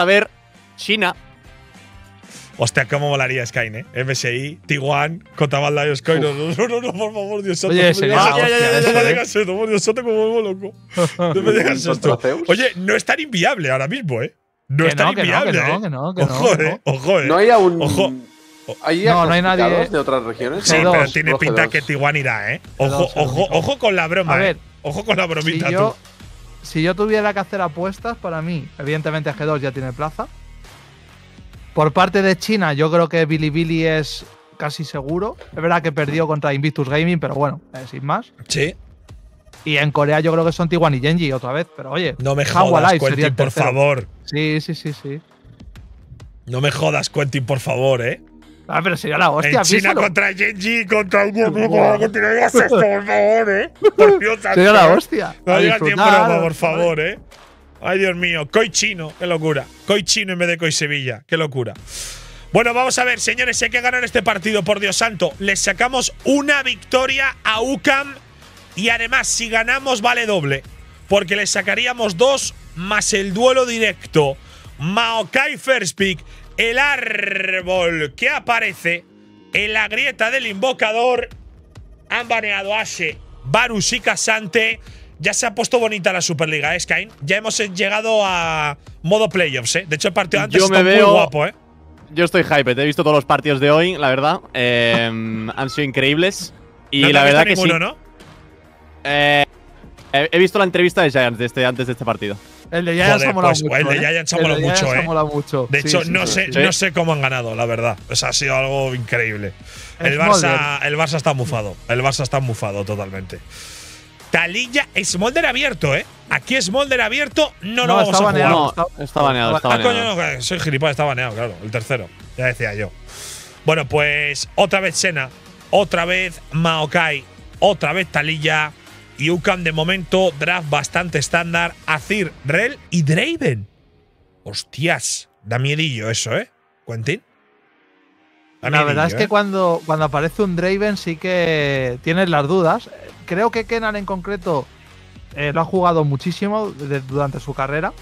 a ver China. Hostia, cómo molaría Skyne, ¿eh? MSI, Tiguan, Cotabalda y Sky. No, no, no, por favor, Dios santo. Oye, sería no, me digas esto, ¿eh? por Dios santo, como vuelvo loco. No me digas esto. Oye, no es tan inviable ahora mismo, ¿eh? No es tan inviable, no, que no. Ojo, eh. No hay aún… Ojo. ¿Hay no, no hay nadie. Eh. de otras regiones? Sí, pero tiene pinta que Tiguan irá, ¿eh? Ojo, ojo, ojo con la broma, A eh. ver, Ojo con la bromita, tú si yo tuviera que hacer apuestas, para mí, evidentemente G2 ya tiene plaza. Por parte de China, yo creo que Billy es casi seguro. Es verdad que perdió contra Invictus Gaming, pero bueno, eh, sin más. Sí. Y en Corea yo creo que son Tiguan y Genji otra vez, pero oye. No me jodas, Quentin, por favor. Sí, sí, sí, sí. No me jodas, Quentin, por favor, ¿eh? Ah, pero sería la hostia. En China contra Genji, contra un wow. contra por favor, eh. Por Dios, sería la hostia. No digas por favor, eh. Ay, Dios mío. Coichino, qué locura. Coichino en vez de Koi Sevilla, qué locura. Bueno, vamos a ver, señores, hay que ganar este partido, por Dios santo. Les sacamos una victoria a UCAM y además, si ganamos, vale doble. Porque les sacaríamos dos más el duelo directo. Maokai First Pick el árbol que aparece en la grieta del invocador. Han baneado a Ashe, Varus y Casante. Ya se ha puesto bonita la Superliga, ¿eh, Ya hemos llegado a modo playoffs, ¿eh? De hecho, el partido antes está muy guapo, ¿eh? Yo estoy hype, he visto todos los partidos de hoy, la verdad. Em, han sido increíbles. Y la verdad que sí. ¿no? Eh, He, visto la entrevista de Giants este, antes de este partido. El de Giants ha molado pues, mucho. El de ¿eh? Giants, ha, ¿eh? molado mucho, eh. De hecho, no, sé, cómo han ganado, la verdad. O ha sido algo increíble. el Barça, está mufado. El Barça está mufado totalmente. Talilla, Smolder abierto, ¿eh? Aquí es Smolder abierto, no, no lo vamos a baneado, está, baneado, ah, coño, no, soy gilipollas, está baneado, claro. El tercero, ya decía yo. Bueno, pues otra vez Sena, otra vez Maokai, otra vez Talilla y de momento, draft bastante estándar, Azir, Rel y Draven. Hostias, da miedillo eso, ¿eh? Quentin. la verdad es que ¿eh? cuando, cuando aparece un Draven sí que tienes las dudas. Creo que Kenan en concreto eh, lo ha jugado muchísimo durante su carrera.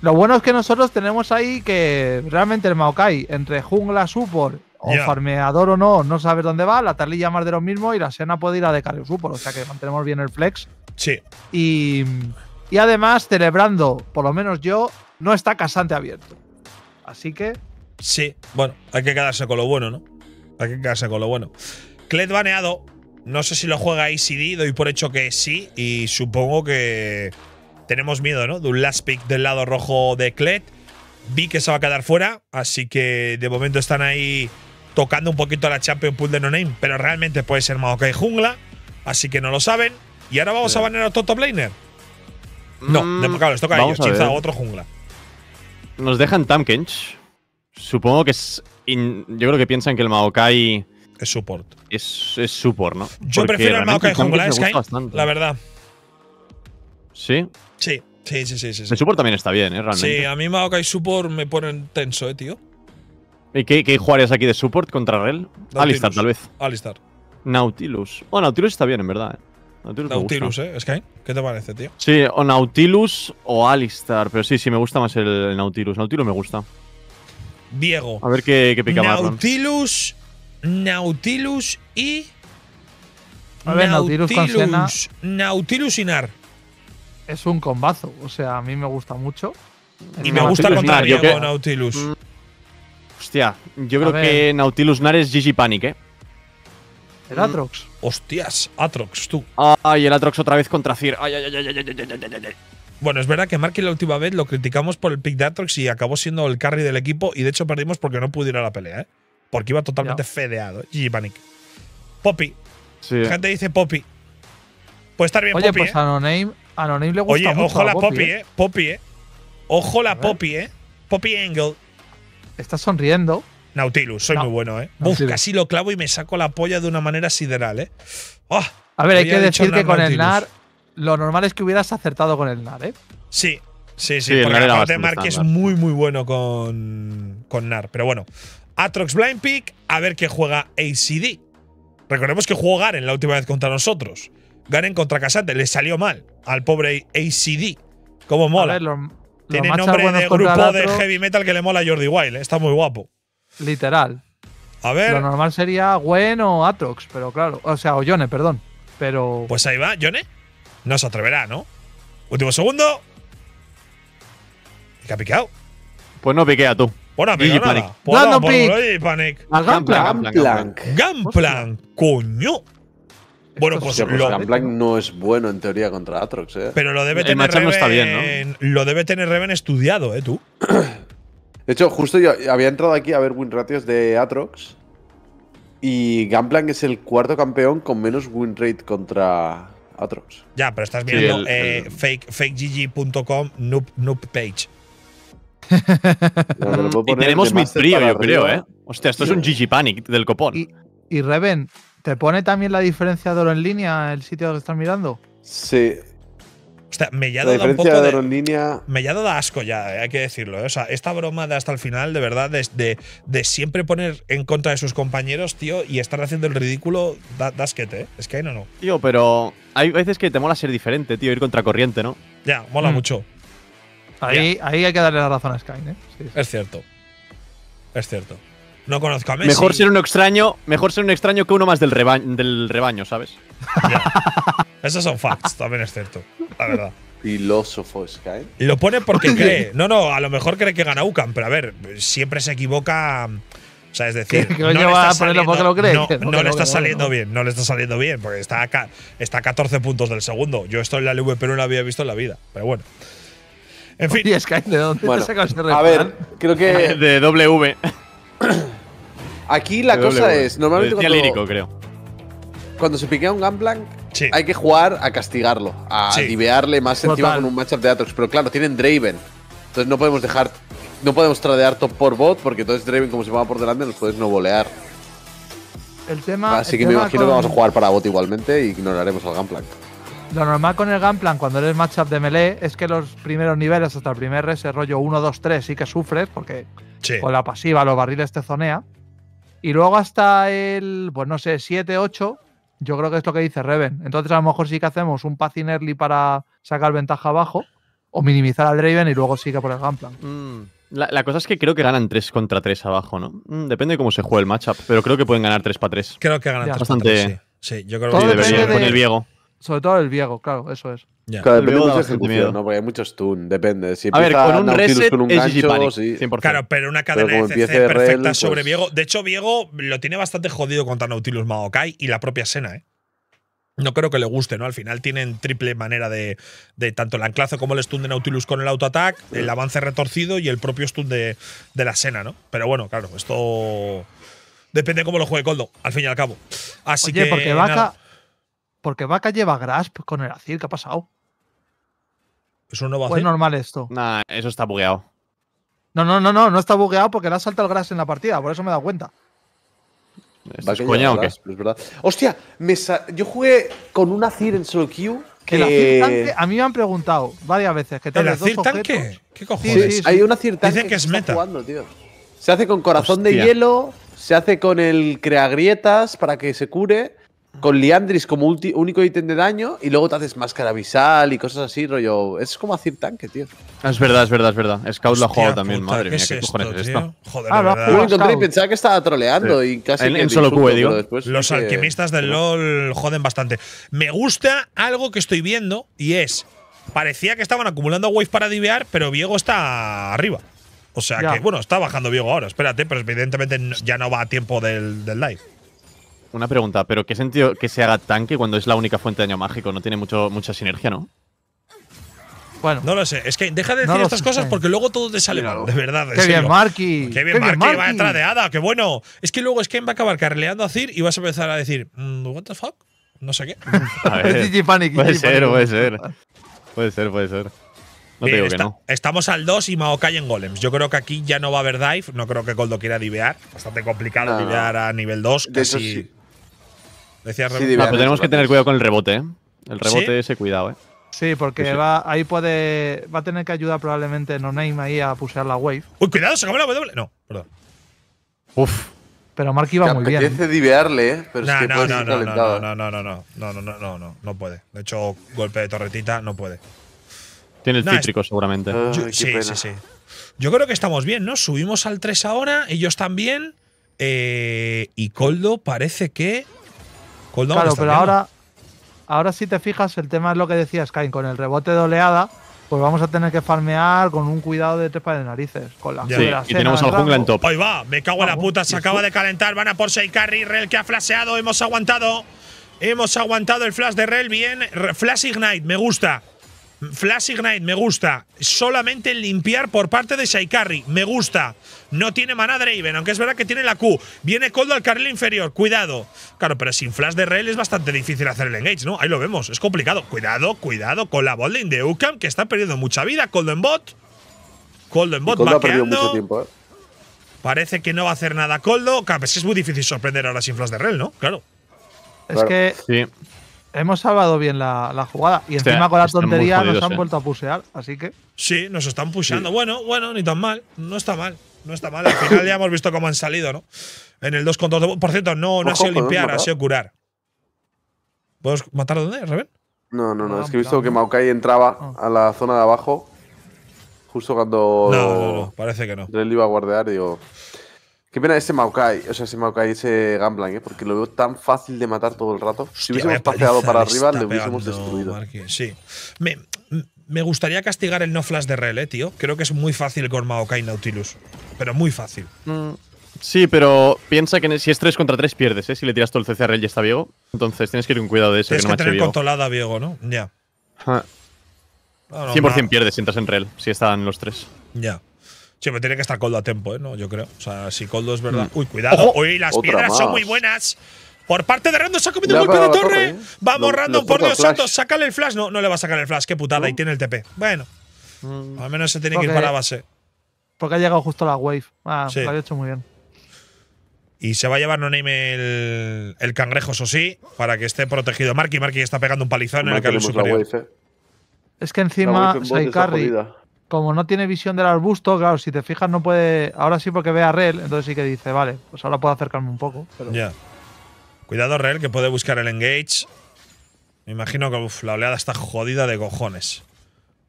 Lo bueno es que nosotros tenemos ahí que realmente el Maokai, entre jungla, support o farmeador o no, no sabes dónde va, la tarlilla más de lo mismo y la Sena puede ir a de por o sea que mantenemos bien el flex. Sí. Y, y además, celebrando, por lo menos yo, no está casante abierto. Así que. Sí, bueno, hay que quedarse con lo bueno, ¿no? Hay que quedarse con lo bueno. Clet baneado. No sé si lo juega ACD, doy por hecho que sí. Y supongo que tenemos miedo, ¿no? De un last pick del lado rojo de Clet. Vi que se va a quedar fuera, así que de momento están ahí tocando un poquito a la champion Pool de No Name, pero realmente puede ser Maokai Jungla, así que no lo saben. Y ahora vamos a banear a Toto Blainer. No, mm, claro, les toca a ellos, Chizza, otro jungla. Nos dejan Tamkench. Supongo que es. yo creo que piensan que el Maokai. Es support. Es, support, ¿no? Yo prefiero el Maokai jungla, es que la verdad. ¿Sí? Sí, sí, sí, sí. El support también está bien, ¿eh? Realmente. Sí, a mí Maokai support me pone tenso, ¿eh, tío? qué, qué jugarías aquí de support contra Rel? Alistar, tal vez. Alistar. Nautilus. Oh, Nautilus está bien, en verdad. Eh. Nautilus, Nautilus ¿eh? Sky, ¿qué te parece, tío? Sí, o Nautilus o Alistar. Pero sí, sí, me gusta más el Nautilus. Nautilus me gusta. Diego. A ver qué, qué pica Nautilus, Nautilus y. A ver, Nautilus, Nautilus, Nautilus y Nar. Es un combazo. O sea, a mí me gusta mucho. Y me, gusta gusta contar Diego, Nautilus. Mm. Hostia, yo creo que Nautilus Nar es Gigi Panic, ¿eh? El Atrox. Mm. Hostias, Atrox, tú. Ay, el Atrox otra vez contra Cir. Ay, ay, ay, bueno, es verdad que Marky la última vez lo criticamos por el pick de Atrox y acabó siendo el carry del equipo y de hecho perdimos porque no pudo ir a la pelea, ¿eh? Porque iba totalmente fedeado. ¿eh? Gigi Panic. Poppy. La gente dice Poppy. Puede estar bien Oye, Poppy, pues ¿eh? le gusta Oye, ojo la Poppy, ¿eh? ¿eh? Poppy, ¿eh? Ojo la Poppy, ¿eh? Poppy Angle estás sonriendo. Nautilus, soy muy bueno, ¿eh? casi lo clavo y me saco la polla de una manera sideral, ¿eh? Ah, a ver, hay que decir que con el NAR, lo normal es que hubieras acertado con el NAR, ¿eh? Sí, sí, sí. el porque de Mark es muy, muy bueno con, con NAR. Pero bueno, Atrox Blind Pick, a ver qué juega ACD. Recordemos que jugó Garen la última vez contra nosotros. Garen contra Casante le salió mal al pobre ACD. ¿Cómo mola? Tiene nombre de grupo de heavy metal que le mola Jordi Wild. ¿eh? Está muy guapo. Literal. A ver. Lo normal sería Gwen o Atrox, pero claro. O sea, o Yone, perdón. Pero. Pues ahí va, Yone. No se atreverá, ¿no? Último segundo. ¿Y qué ha piqueado. Pues no piquea tú. Bueno, Coño. Bueno, pues, sí, no es bueno en teoría contra Atrox, ¿eh? Pero lo debe eh, tener Reven, Lo debe tener Reven estudiado, ¿eh? Tú. De hecho, justo yo había entrado aquí a ver win ratios de Atrox. Y Gangplank es el cuarto campeón con menos win rate contra Atrox. Ya, pero estás viendo eh, fakegg.com noob, page. y tenemos mi prio, yo creo, ¿eh? Hostia, esto es un GG Panic del copón. y Reven ¿Te pone también la diferencia de oro en línea el sitio donde estás mirando? Sí. O sea, me ya la da un poco de, oro en línea... Me da asco ya, eh, hay que decirlo. Eh. O sea, esta broma de hasta el final, de verdad, de, de, siempre poner en contra de sus compañeros, tío, y estar haciendo el ridículo, das ¿eh? Es que no, no. Tío, pero hay veces que te mola ser diferente, tío, ir contra corriente, ¿no? Ya, mola mm. mucho. Ahí, ahí hay que darle la razón a Sky, ¿eh? Es cierto. Es cierto no conozco a Messi. Mejor ser un extraño, mejor ser un extraño que uno más del, reba del rebaño, ¿sabes? Esos son facts, también es cierto, la verdad. Filósofo Sky. Lo pone porque cree. No, no, a lo mejor cree que gana UCAN, pero a ver, siempre se equivoca. O sea, es decir, no, le está, saliendo, bien, no le está saliendo bien, porque está a, está 14 puntos del segundo. Yo esto en la LVP no lo había visto en la vida, pero bueno. En fin. Sky, A ver, creo que… De W. Aquí la cosa es, normalmente cuando, lírico, creo. cuando se piquea un Gunplank, hay que jugar a castigarlo, a más encima con un matchup de atrox. Pero claro, tienen Draven, entonces no podemos dejar, no podemos tradear top por bot, porque entonces Draven, como se va por delante, nos puedes no volear. El tema, Así que me imagino que vamos a jugar para bot igualmente e ignoraremos al Gunplank. Lo normal con el Gunplank cuando eres matchup de melee es que los primeros niveles hasta el primer res, rollo 1, 2, 3 sí que sufres porque con la pasiva los barriles te zonea. Y luego hasta el, pues no sé, 7, 8, yo creo que es lo que dice Reven. Entonces a lo mejor sí que hacemos un in early para sacar ventaja abajo o minimizar al Draven y luego siga por el Gunplan. Mm. La, cosa es que creo que ganan 3 contra 3 abajo, ¿no? Mm, depende de cómo se juegue el matchup, pero creo que pueden ganar 3 para 3. Creo que ganan Bastante... sí. yo creo que con el Viego. Sobre todo el Viego, claro, eso es. Claro, depende de de ejecución, ¿no? Porque hay muchos stun, depende. Si a ver, con un reset con un es sí. Claro, pero una cadena de CC perfecta pues sobre Viego. De hecho, Viego lo tiene bastante jodido contra Nautilus Maokai y la propia Sena, ¿eh? No creo que le guste, ¿no? Al final tienen triple manera de, de tanto el anclazo como el stun de Nautilus con el auto el avance retorcido y el propio stun de, de la Sena, ¿no? Pero bueno, claro, esto depende cómo lo juegue Coldo, al fin y al cabo. Así que. Porque porque Vaca lleva Grasp con el Azir, ¿qué ha pasado? ¿Es un nuevo Azir? hacer. es normal esto? Nah, eso está bugueado. No, no, no, no, no está bugueado porque le ha saltado el Grasp en la partida, por eso me he dado cuenta. ¿Es coña Es verdad. Hostia, yo jugué con un Azir en solo queue que... El Azir tanque, a mí me han preguntado varias veces que tal ¿El Azir dos tanque? ¿Qué cojones? Hay un Azir tanque Dicen que es meta. Está jugando, tío. Se hace con corazón de hielo, se hace con el crea grietas para que se cure con Liandris como único ítem de daño y luego te haces máscara visal y cosas así, rollo. Es como hacer tanque, tío. Ah, es verdad, es verdad, es verdad. Scout lo ha jugado también, madre mía, qué esto. Joder, ah, lo pensaba que estaba troleando y casi. En, solo Q, digo. Los alquimistas del LOL joden bastante. Me gusta algo que estoy viendo y es. Parecía que estaban acumulando wave para divear, pero Viego está arriba. O sea que, bueno, está bajando Viego ahora, espérate, pero evidentemente ya no va a tiempo del, del live. Una pregunta, ¿pero qué sentido que se haga tanque cuando es la única fuente de daño mágico? No tiene mucho, mucha sinergia, ¿no? Bueno. No lo sé, es que deja de decir estas cosas porque luego todo te sale mal, de verdad. Qué bien, Marky. Qué bien, Marky, Marky. va tradeada, qué bueno. Es que luego es que va a acabar carreleando a Cir y vas a empezar a decir, mm, ¿What the fuck? No sé qué. a ver, puede ser, puede ser. Puede ser, puede ser. No te digo que no. Estamos al 2 y Maokai en golems. Yo creo que aquí ya no va a haber dive. No creo que Coldo quiera divear. Bastante complicado divear a nivel 2. Casi, Decía sí, ah, pero tenemos que tener cuidado con el rebote, ¿eh? El rebote ese, cuidado, ¿eh? Sí, porque Va, ahí puede. Va a tener que ayudar probablemente No Name ahí a pusear la wave. Uy, cuidado, se come la W. No, perdón. Uf. Pero Mark iba muy bien. a divearle, ¿eh? pero no, es que no, puede no, ser no, no, no, no, no, no, no, no, no, no, no puede. De hecho, golpe de torretita no puede. Tiene el cítrico, seguramente. sí, sí, sí. Yo creo que estamos bien, ¿no? Subimos al 3 ahora, ellos también. Eh, y Coldo parece que claro, pero ahora, ahora si te fijas, el tema es lo que decías, Sky, con el rebote de oleada, pues vamos a tener que farmear con un cuidado de tres de narices. Con y tenemos al jungla en top. Ahí va, me cago en la puta, se acaba de calentar, van a por Seikari, Rel que ha flasheado, hemos aguantado. Hemos aguantado el flash de Rel bien. Flash Ignite, me gusta. Flash Ignite, me gusta. Solamente limpiar por parte de Saikari, me gusta. No tiene mana Draven, aunque es verdad que tiene la Q. Viene Coldo al carril inferior, cuidado. Claro, pero sin Flash de Rail es bastante difícil hacer el engage, ¿no? Ahí lo vemos, es complicado. Cuidado, cuidado con la botlane de Ukam, que está perdiendo mucha vida. Coldo en bot. Coldo en bot, Coldo Parece que no va a hacer nada Coldo. Claro, pues es muy difícil sorprender ahora sin Flash de Rail, ¿no? Claro. Es que… Sí hemos salvado bien la, jugada. Y encima con la tontería nos han vuelto a pusear, así que. Sí, nos están puseando. Bueno, bueno, ni tan mal. No está mal. No está mal. Al final ya hemos visto cómo han salido, ¿no? En el 2 con 2. Por cierto, no, ha sido limpiar, ha sido curar. ¿Puedes matar a dónde, Reven? No, no, no. Ah, es que he visto que Maokai entraba ah. a la zona de abajo. Justo cuando. No, Parece que no. Él iba a guardear, digo. Qué pena ese Maokai, o sea, ese Maokai, ese Gamblank, ¿eh? porque lo veo tan fácil de matar todo el rato. Si hubiésemos paseado para arriba, le hubiésemos destruido. Sí. Me, me, gustaría castigar el no flash de Rel, ¿eh, tío. Creo que es muy fácil con Maokai Nautilus. Pero muy fácil. Mm, sí, pero piensa que si es 3 contra 3 pierdes, ¿eh? Si le tiras todo el CC a Rel y está Viego. Entonces tienes que ir con cuidado de eso. Tienes que, no tener controlada a ¿no? Ya. 100% ah. pierdes si entras en Rel, si están los tres. Ya me tiene que estar Coldo a tiempo, ¿eh? ¿no? Yo creo. O sea, si Coldo es verdad. Mm. Uy, cuidado. Uy, las piedras son muy buenas. Por parte de Random se ha comido golpe de torre. ¿eh? Vamos, Random, por Dios santo, sácale el flash. No, no le va a sacar el flash, qué putada. Y tiene el TP. Bueno. Mm. Al menos se tiene que ir para la base. Porque ha llegado justo la wave. Ah, lo ha hecho muy bien. Y se va a llevar no name el, el cangrejo, eso sí, para que esté protegido Marky. Marky está pegando un palizón en el ¿eh? Es que encima como no tiene visión del arbusto, claro, si te fijas no puede. Ahora sí porque ve a Rel, entonces sí que dice, vale, pues ahora puedo acercarme un poco. Ya. Cuidado, Rel, que puede buscar el engage. Me imagino que la oleada está jodida de cojones.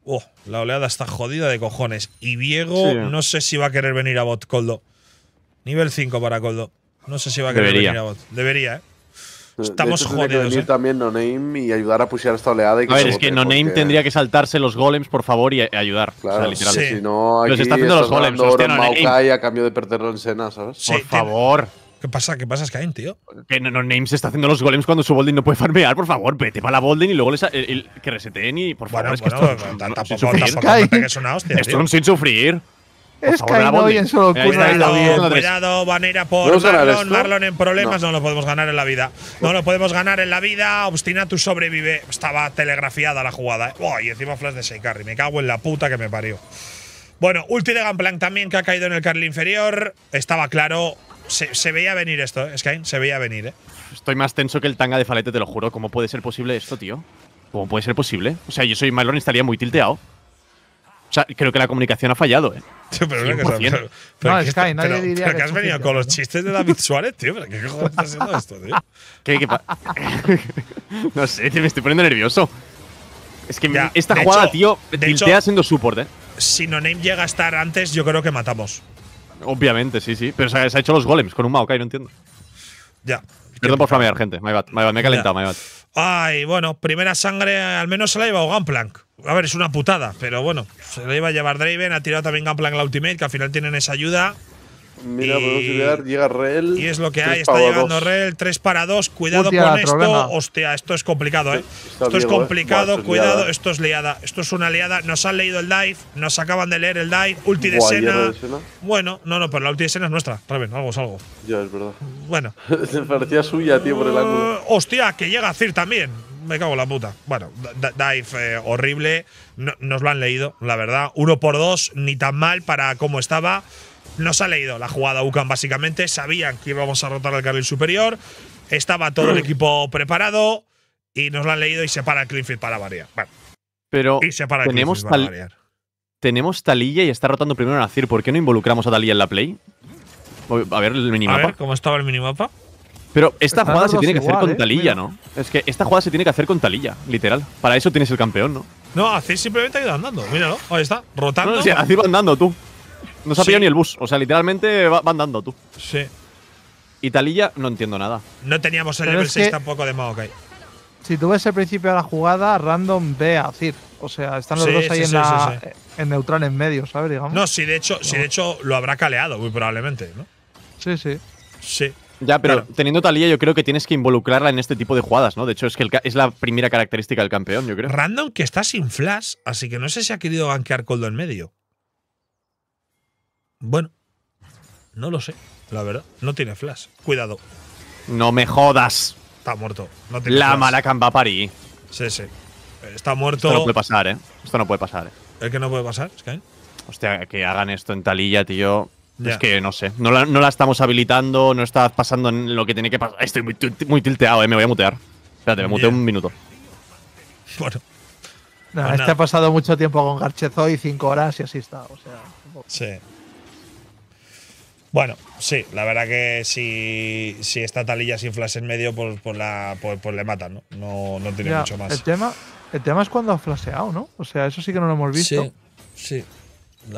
¡Uf! Oh, la oleada está jodida de cojones. Y Diego, no sé si va a querer venir a bot, Coldo. Nivel 5 para Coldo. No sé si va a querer venir a bot. Debería, ¿eh? Estamos jodidos. ¿eh? también No Name y ayudar a pushear esta oleada. Y que a ver, es que No Name porque... tendría que saltarse los golems, por favor, y ayudar. Claro, o sea, literalmente. Sí. Si no, aquí los está haciendo los golems. Hostia, no Maokai a cambio de perderlo en Sena, ¿sabes? Sí, por favor. ¿Qué pasa? ¿Qué pasa, Skyrim, tío? Que no, no Names está haciendo los golems cuando su Bolden no puede farmear, por favor, vete para la Bolden y luego les, el, el, que reseten y por favor, bueno, es que bueno, esto, no, tampoco, sin sufrir, tampoco una hostia, Esto tío. sin sufrir. Es que hoy en solo pues. cuidado, van a ir a por Marlon. Marlon en problemas, no. lo podemos ganar en la vida. No lo podemos ganar en la vida. Obstinatus sobrevive. Estaba telegrafiada la jugada. Eh. Uy, encima flash de Seikari. Me cago en la puta que me parió. Bueno, ulti de Gunplank también que ha caído en el carril inferior. Estaba claro. Se, veía venir esto, es eh, que Se veía venir, ¿eh? Estoy más tenso que el tanga de Falete, te lo juro. ¿Cómo puede ser posible esto, tío? ¿Cómo puede ser posible? O sea, yo soy Marlon y estaría muy tilteado creo que la comunicación ha fallado, ¿eh? pero, no, es que, Sky, nadie diría que, has venido con los chistes de David Suárez, tío. ¿Pero ¿Qué cojones está haciendo esto, tío? ¿Qué, no sé, me estoy poniendo nervioso. Es que esta jugada, tío, tiltea siendo support, ¿eh? Si no Name llega a estar antes, yo creo que matamos. Obviamente, sí, sí. Pero se ha, hecho los golems con un Maokai, no entiendo. Ya. Perdón por flamear, gente. My bad, Me he calentado, my bad. Ay, bueno, primera sangre al menos se la ha llevado Gunplank. A ver, es una putada, pero bueno, se lo iba a llevar Draven, ha tirado también Gunplan la Ultimate, que al final tienen esa ayuda. Mira, y, llega Rel. Y es lo que hay, está llegando Reel, Rel, 3 para 2, cuidado con esto. Hostia, esto es complicado, ¿eh? esto es ¿eh? complicado, cuidado, ¿eh? esto es liada, esto es una liada. Nos han leído el dive, nos acaban de leer el dive, ulti de Bueno, no, no, pero la ulti de es nuestra, Raven, algo es algo. Ya, es verdad. Bueno. parecía suya, tío, por el uh, ángulo. Hostia, que llega Cir también me cago en la puta. Bueno, dive eh, horrible. nos lo han leído, la verdad. Uno por dos, ni tan mal para cómo estaba. Nos ha leído la jugada Ucan, básicamente. Sabían que íbamos a rotar el carril superior. Estaba todo el equipo preparado. Y nos lo han leído y se para el para variar. Bueno. Pero y se para el tenemos, para tenemos Talilla y está rotando primero Nacir. ¿Por qué no involucramos a Talilla en la play? A ver el minimapa. ¿cómo estaba el minimapa? Pero esta jugada se tiene que hacer con ¿eh? Talilla, ¿no? Es que esta jugada se tiene que hacer con Talilla, literal. Para eso tienes el campeón, ¿no? No, Azir simplemente ha ido andando, míralo. Ahí está, rotando. Azir va andando, tú. No se ha pillado ni el bus. O sea, literalmente va, andando, tú. Sí. Y Talilla no entiendo nada. No teníamos el level 6 tampoco de Maokai. Si tú ves el principio de la jugada, random ve a Azir. O sea, están los dos ahí en, la, en neutral en medio, ¿sabes? Digamos. No, si de hecho, si de hecho lo habrá caleado, muy probablemente, ¿no? Sí, sí. Sí. Ya, pero teniendo Talía, yo creo que tienes que involucrarla en este tipo de jugadas, ¿no? De hecho, es que es la primera característica del campeón, yo creo. Random que está sin flash, así que no sé si ha querido gankear Coldo en medio. Bueno, no lo sé, la verdad. No tiene flash. Cuidado. No me jodas. Está muerto. la mala camba París. Sí, sí. Está muerto. Esto no puede pasar, ¿eh? Esto no puede pasar, ¿eh? ¿El que no puede pasar, Sky? Hostia, que hagan esto en Talilla, tío. Es que no sé, no la, estamos habilitando, no está pasando en lo que tiene que pasar. Estoy muy, tilteado, eh, me voy a mutear. Espérate, me muteo un minuto. Bueno. Pues este ha pasado mucho tiempo con Garchezo y cinco horas y así está. O sea, sí. Bueno, sí, la verdad que si, si está Talilla sin flash en medio, pues, pues, pues, le matan, ¿no? No, tiene mucho más. El tema, el tema es cuando ha flasheado, ¿no? O sea, eso sí que no lo hemos visto. Sí, sí.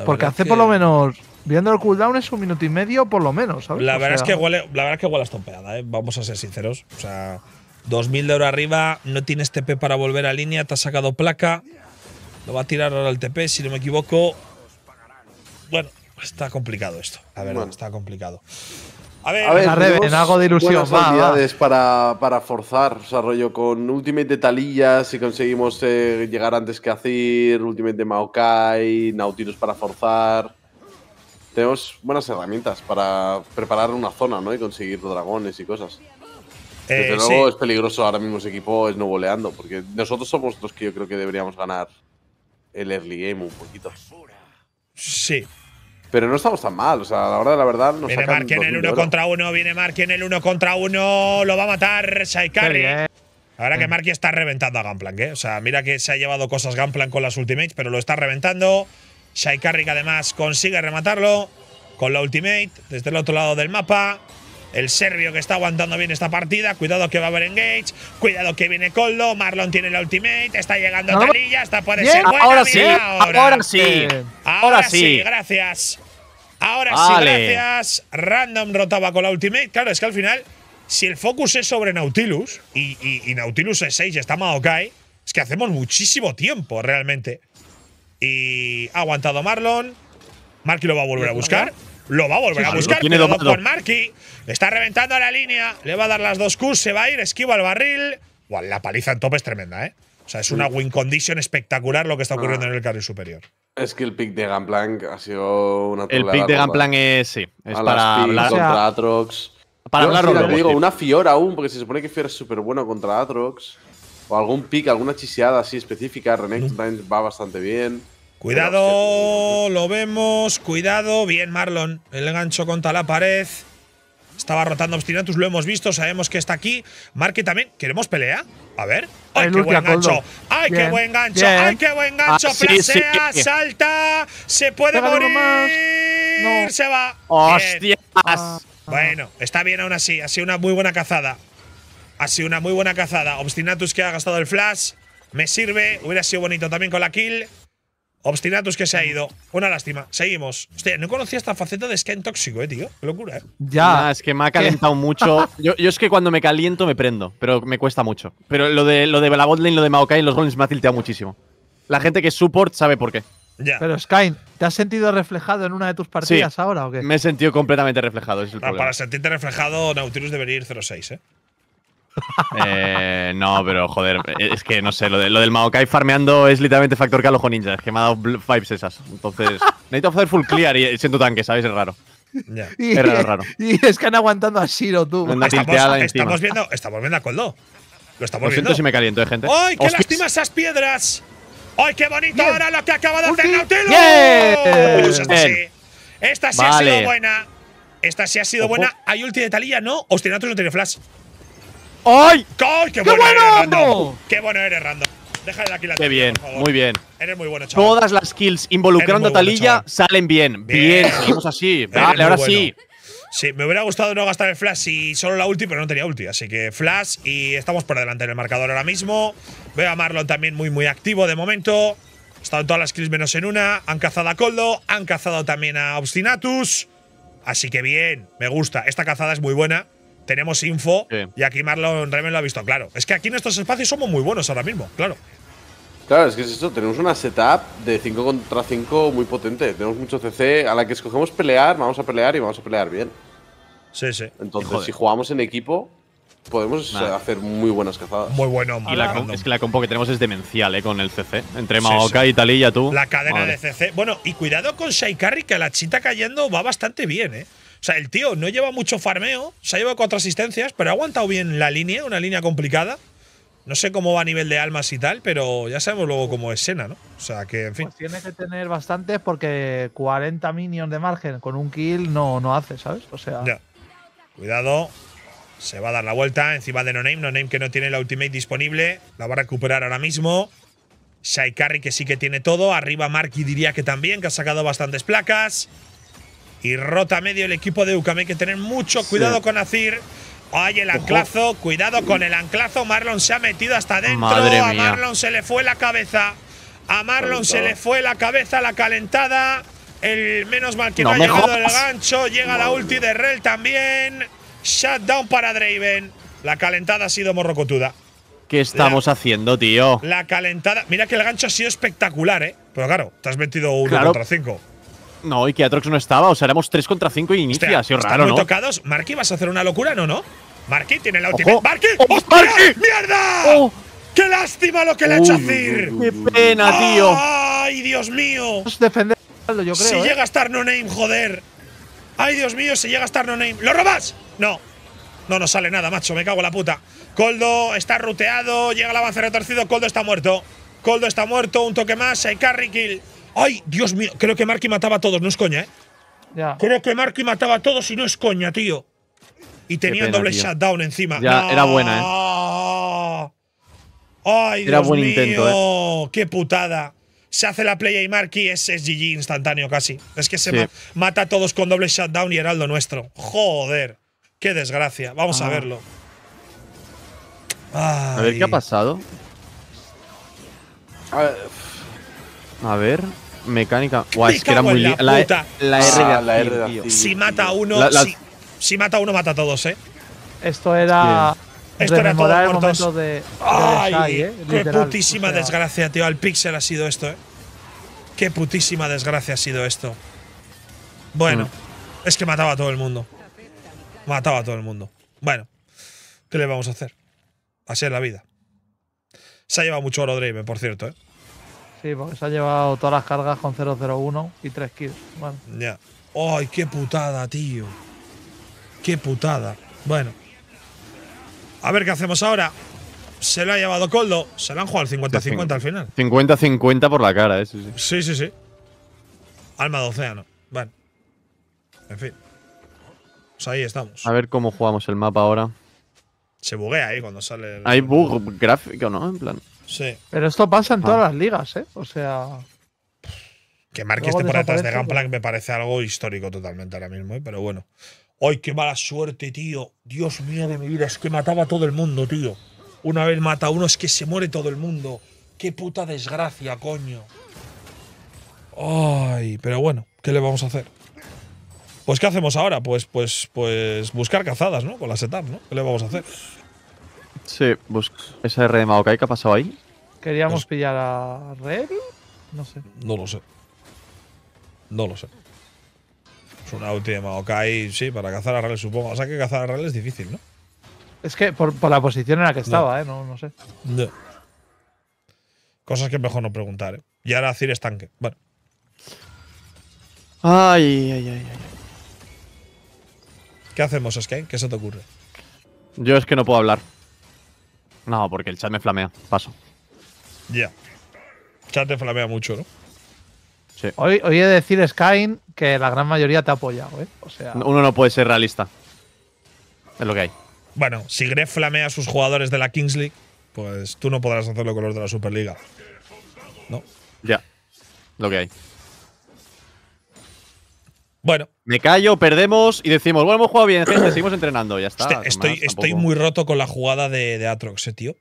Porque hace por lo menos viendo el cooldown es un minuto y medio por lo menos, La verdad, es, que huele, la verdad que estompeada, ¿eh? vamos a ser sinceros. O sea, 2.000 de oro arriba, no tienes TP para volver a línea, te ha sacado placa. Lo va a tirar ahora el TP, si no me equivoco. Bueno, está complicado esto. A ver, está complicado. A ver, a ver algo de ilusión. Buenas para, para, forzar, o con Ultimate de Talilla, si conseguimos eh, llegar antes que Azir, Ultimate de Maokai, Nautilus para forzar tenemos buenas herramientas para preparar una zona, ¿no? Y conseguir dragones y cosas. Desde eh, luego es peligroso ahora mismo ese equipo es snowboleando, porque nosotros somos los que yo creo que deberíamos ganar el early game un poquito. Sí. Pero no estamos tan mal, o sea, a la hora de la verdad nos Viene Mark en el uno contra uno, viene Mark en el uno contra uno, lo va a matar Saikari. Ahora que Marky está reventando a Gunplank, ¿eh? O sea, mira que se ha llevado cosas Gunplank con las ultimates, pero lo está reventando. Shai además consigue rematarlo con la ultimate desde el otro lado del mapa. El serbio que está aguantando bien esta partida. Cuidado que va a haber engage. Cuidado que viene Coldo. Marlon tiene la ultimate. Está llegando a Está Esta puede bien. Ahora sí. Ahora. sí. Ahora, sí. Gracias. Ahora sí. Gracias. Random rotaba con la ultimate. Claro, es que al final, si el focus es sobre Nautilus y, Nautilus es 6 y está Maokai, es que hacemos muchísimo tiempo realmente. Y ha aguantado Marlon. Marky lo va a volver a buscar. Lo va a volver a buscar. Tiene con Marky. Está reventando a la línea. Le va a dar las dos Qs. Se va a ir. Esquiva el barril. la paliza en top es tremenda, ¿eh? O sea, es una win condition espectacular lo que está ocurriendo ah. en el carril superior. Es que el pick de Gunplank ha sido una El pick de Gunplank es, sí, es para hablar… contra Atrox. Para hablar una Fiora aún, porque se supone que Fiora es súper bueno contra Atrox. O algún pick, alguna chiseada así específica. René va bastante bien. Cuidado, pues, lo vemos. Cuidado. Bien, Marlon. El gancho contra la pared. Estaba rotando Obstinatus, lo hemos visto, sabemos que está aquí. Marque también. ¿Queremos pelea? A ver. ¡Ay, qué buen gancho! ¡Ay, qué buen gancho! ¡Ay, qué buen gancho! salta, se puede morir. No. Se va. ¡Hostias! Ah. Bueno, está bien aún así. Ha sido una muy buena cazada. Ha sido una muy buena cazada. Obstinatus que ha gastado el flash. Me sirve. Hubiera sido bonito también con la kill. Obstinatus que se ha ido. Una lástima. Seguimos. Hostia, no conocía esta faceta de Sky tóxico, eh, tío. locura, eh. Ya, es que me ha calentado mucho. Yo, es que cuando me caliento me prendo, pero me cuesta mucho. Pero lo de, lo de la botlane, lo de Maokai, los golems me ha muchísimo. La gente que es support sabe por qué. Ya. Pero Sky, ¿te has sentido reflejado en una de tus partidas ahora o qué? Me he sentido completamente reflejado. Ah, para sentirte reflejado, Nautilus debería ir 0-6, ¿eh? Eh, no, pero joder, eh, es que no sé, lo, de, lo del Maokai farmeando es literalmente factor calojo ninja, es que me ha dado vibes esas. Entonces, necesito hacer full clear y siento tanque, ¿sabes? Es raro. Es raro, es raro, Y es que han aguantado a Shiro, tú. estamos, viendo, estamos viendo a Coldo. Lo estamos lo viendo. siento si me caliento, de eh, gente. ¡Ay, qué lástima esas piedras! ¡Ay, qué bonito ahora lo que acaba de hacer Nautilus! Yeah. Pues esta sí, esta sí ha sido buena. Esta sí ha sido buena. Hay ulti de Talía, ¿no? Ostinatus no tiene flash. ¡Ay! ¡Qué, bueno! Eres, ¡Qué bueno eres, Deja de aquí la Qué bien, muy bien. Eres muy bueno, chaval. Todas las kills involucrando a Talilla salen bien. Bien, seguimos así. Vale, ahora sí. Sí, me hubiera gustado no gastar el flash y solo la ulti, pero no tenía ulti. Así que flash y estamos por delante en el marcador ahora mismo. Veo a Marlon también muy, muy activo de momento. Están todas las kills menos en una. Han cazado a Coldo, han cazado también a Obstinatus. Así que bien, me gusta. Esta cazada es muy buena tenemos info y aquí Marlon Remen lo ha visto claro. Es que aquí en estos espacios somos muy buenos ahora mismo, claro. Claro, es que es esto. tenemos una setup de 5 contra 5 muy potente. Tenemos mucho CC a la que escogemos pelear, vamos a pelear y vamos a pelear bien. Sí, sí. Entonces, si jugamos en equipo, podemos hacer muy buenas cazadas. Muy bueno, y la Es que la compo que tenemos es demencial, ¿eh? Con el CC. Entre Maoka y Talilla, tú. La cadena de CC. Bueno, y cuidado con Shaikari, que la chita cayendo va bastante bien, ¿eh. O sea, el tío no lleva mucho farmeo, se ha llevado cuatro asistencias, pero ha aguantado bien la línea, una línea complicada. No sé cómo va a nivel de almas y tal, pero ya sabemos luego cómo es Sena, ¿no? O sea que, en fin. Pues tiene que tener bastantes porque 40 minions de margen con un kill no, no hace, ¿sabes? O sea. Cuidado. Se va a dar la vuelta encima de No Name. No Name que no tiene la ultimate disponible. La va a recuperar ahora mismo. Shai Carry que sí que tiene todo. Arriba Marky diría que también, que ha sacado bastantes placas y rota medio el equipo de UCAM. Hay que tener mucho cuidado con Azir. Hay el anclazo, cuidado con el anclazo. Marlon se ha metido hasta dentro. A Marlon se le fue la cabeza. A Marlon se le fue la cabeza, la calentada. El menos mal que no, ha llegado el gancho. Llega la ulti de Rel también. Shutdown para Draven. La calentada ha sido morrocotuda. ¿Qué estamos haciendo, tío? La calentada. Mira que el gancho ha sido espectacular, ¿eh? Pero claro, te has metido uno contra cinco. No, y que Atrox no estaba. O sea, éramos 3 contra 5 y inicia. si ha sido raro, muy tocados. Marky, vas a hacer una locura, ¿no? no? Marky tiene la última. ¡Oh, marky! ¡Mierda! Oh. marky mierda qué lástima lo que le ha hecho a ¡Qué pena, tío! ¡Ay, Dios mío! Defender, yo creo. Si ¿eh? llega a estar no name, joder. ¡Ay, Dios mío! Si llega a estar no name. ¿Lo robas? No. No nos sale nada, macho. Me cago en la puta. Coldo está ruteado. Llega el avance retorcido. Coldo está muerto. Coldo está muerto. Un toque más. Hay carry kill. ¡Ay, Dios mío! Creo que Marky mataba a todos, no es coña, ¿eh? Creo que Marky mataba a todos y no es coña, tío. Y tenía doble shutdown encima. Ya, era buena, ¿eh? Ah. ¡Ay, era buen Intento, ¿eh? ¡Qué putada! Se hace la play y Marky es, es GG instantáneo casi. Es que se mata a todos con doble shutdown y heraldo nuestro. ¡Joder! ¡Qué desgracia! Vamos a ah. verlo. A ver qué ha pasado. A ver mecánica. Guau, es que era muy. La, la, e, puta. la, R, la Si mata uno, si, mata uno, mata a todos, ¿eh? Esto era. Esto era todo el momento de, de Ay, ¿eh? qué putísima desgracia, tío. Al Pixel ha sido esto, ¿eh? Qué putísima desgracia ha sido esto. Bueno, mm. es que mataba a todo el mundo. Mataba a todo el mundo. Bueno, ¿qué le vamos a hacer? Así es la vida. Se ha llevado mucho oro Draven, por cierto, ¿eh? Sí, porque se ha llevado todas las cargas con 001 y 3 kills. Ya. ¡Ay, qué putada, tío! ¡Qué putada! Bueno. A ver qué hacemos ahora. Se lo ha llevado Coldo. Se lo han jugado el 50-50 al final. 50-50 por la cara, ¿eh? Sí, sí, sí. Alma de océano. Bueno. En fin. Pues ahí estamos. A ver cómo jugamos el mapa ahora. Se buguea ahí cuando sale. El... Hay bug gráfico, ¿no? En plan. Sí. Pero esto pasa en todas ah. las ligas, ¿eh? O sea. Que marque esté por atrás de Gamplank me parece algo histórico totalmente ahora mismo, ¿eh? pero bueno. ¡Ay, qué mala suerte, tío! Dios mío de mi vida, es que mataba a todo el mundo, tío. Una vez mata uno, es que se muere todo el mundo. ¡Qué puta desgracia, coño! Ay, pero bueno, ¿qué le vamos a hacer? Pues, ¿qué hacemos ahora? Pues, pues, pues buscar cazadas, ¿no? Con la setup, ¿no? ¿Qué le vamos a hacer? Sí, busca esa R de Maokai que ha pasado ahí. ¿Queríamos pillar a Red, No sé. No lo sé. No lo sé. Es una ulti de Maokai, sí, para cazar a Red supongo. O sea que cazar a Red es difícil, ¿no? Es que por, la posición en la que estaba, ¿eh? No, sé. Cosas que mejor no preguntar, ¿eh? Y ahora decir estanque. Bueno. Ay, ay, ay, ay. ¿Qué hacemos, Sky? ¿Qué se te ocurre? Yo es que no puedo hablar. No, porque el chat me flamea. Paso. Ya. El Chat te flamea mucho, ¿no? Sí. Hoy, hoy he de decir, Skyne, que la gran mayoría te apoya, ¿eh? O sea. Uno no puede ser realista. Es lo que hay. Bueno, si Gref flamea a sus jugadores de la Kings League, pues tú no podrás hacerlo con los de la Superliga. ¿No? Ya. Lo que hay. Bueno. Me callo, perdemos y decimos, bueno, hemos jugado bien, gente, este, seguimos entrenando, ya está. estoy, muy roto con la jugada de, Atrox, eh, tío.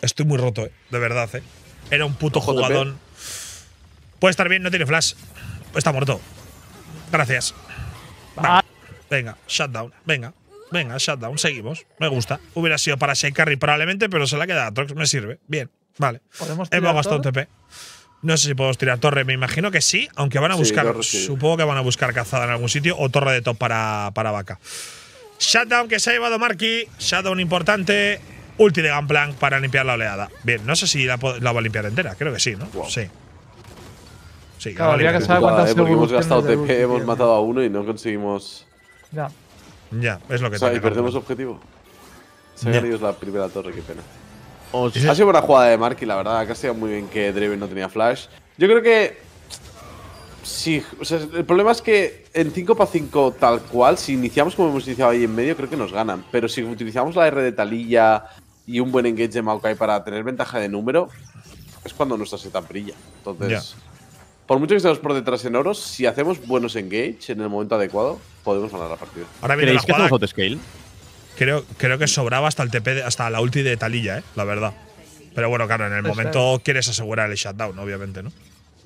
Estoy muy roto, eh, de verdad, eh. Era un puto jugadón. Puede estar bien, no tiene flash. Está muerto. Gracias. Venga, shutdown. Venga, venga, shutdown. Seguimos. Me gusta. Hubiera sido para Shake Carry probablemente, pero se la queda Atrox. Me sirve. Bien, vale. Hemos gastado TP. No sé si podemos tirar torre, me imagino que sí, aunque van a buscar, supongo que van a buscar cazada en algún sitio o torre de top para, para vaca. Shutdown que se ha llevado Marky, Shutdown importante, ulti de Gunplank para limpiar la oleada. Bien, no sé si la, la va a limpiar entera, creo que sí, ¿no? Sí. Sí, claro, que cuántas eh, hemos gastado TP, hemos matado a uno y no conseguimos. Ya. Ya, es lo que O sea, y perdemos objetivo. Se ha la primera torre, qué pena. Ha sido buena jugada de Marky, la verdad. Que ha sido muy bien que Draven no tenía flash. Yo creo que. Sí, el problema es que en 5 para 5 tal cual, si iniciamos como hemos iniciado ahí en medio, creo que nos ganan. Pero si utilizamos la R de Talilla y un buen engage de Maokai para tener ventaja de número, es cuando nuestra setup brilla. Entonces, por mucho que estemos por detrás en oro, si hacemos buenos engage en el momento adecuado, podemos ganar la partida. Ahora ¿Creéis la que hacemos scale? creo, que sobraba hasta el TP, hasta la ulti de Talilla, ¿eh? la verdad. Pero bueno, claro, en el momento quieres asegurar el shutdown, obviamente, ¿no?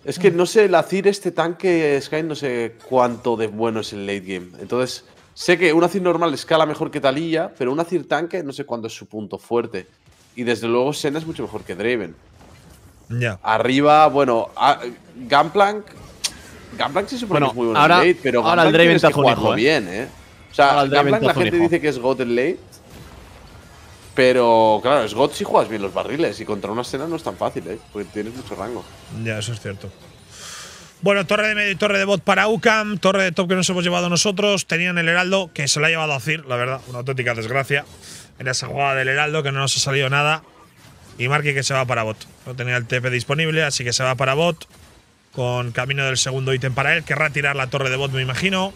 Es que no sé, El Azir, este tanque Sky, no sé cuánto de bueno es el late game. Entonces, sé que una Zir normal escala mejor que Talilla, pero un Azir tanque no sé cuándo es su punto fuerte. Y desde luego Sena es mucho mejor que Draven. Ya. Arriba, bueno, Gunplank. Gunplank se supone que es muy bueno ahora, pero ahora el Draven está jugando ¿eh? bien, ¿eh? sea, la gente dice que es God en late. Pero claro, es God si juegas bien los barriles. Y contra una escena no es tan fácil, ¿eh? Porque tienes mucho rango. Ya, eso es cierto. Bueno, torre de medio y torre de bot para UCAM, torre de top que nos hemos llevado nosotros. Tenían el Heraldo, que se lo ha llevado a Cir, la verdad, una auténtica desgracia. En esa jugada del Heraldo, que no nos ha salido nada. Y Marky que se va para bot. No tenía el TP disponible, así que se va para bot. Con camino del segundo ítem para él. Querrá tirar la torre de bot, me imagino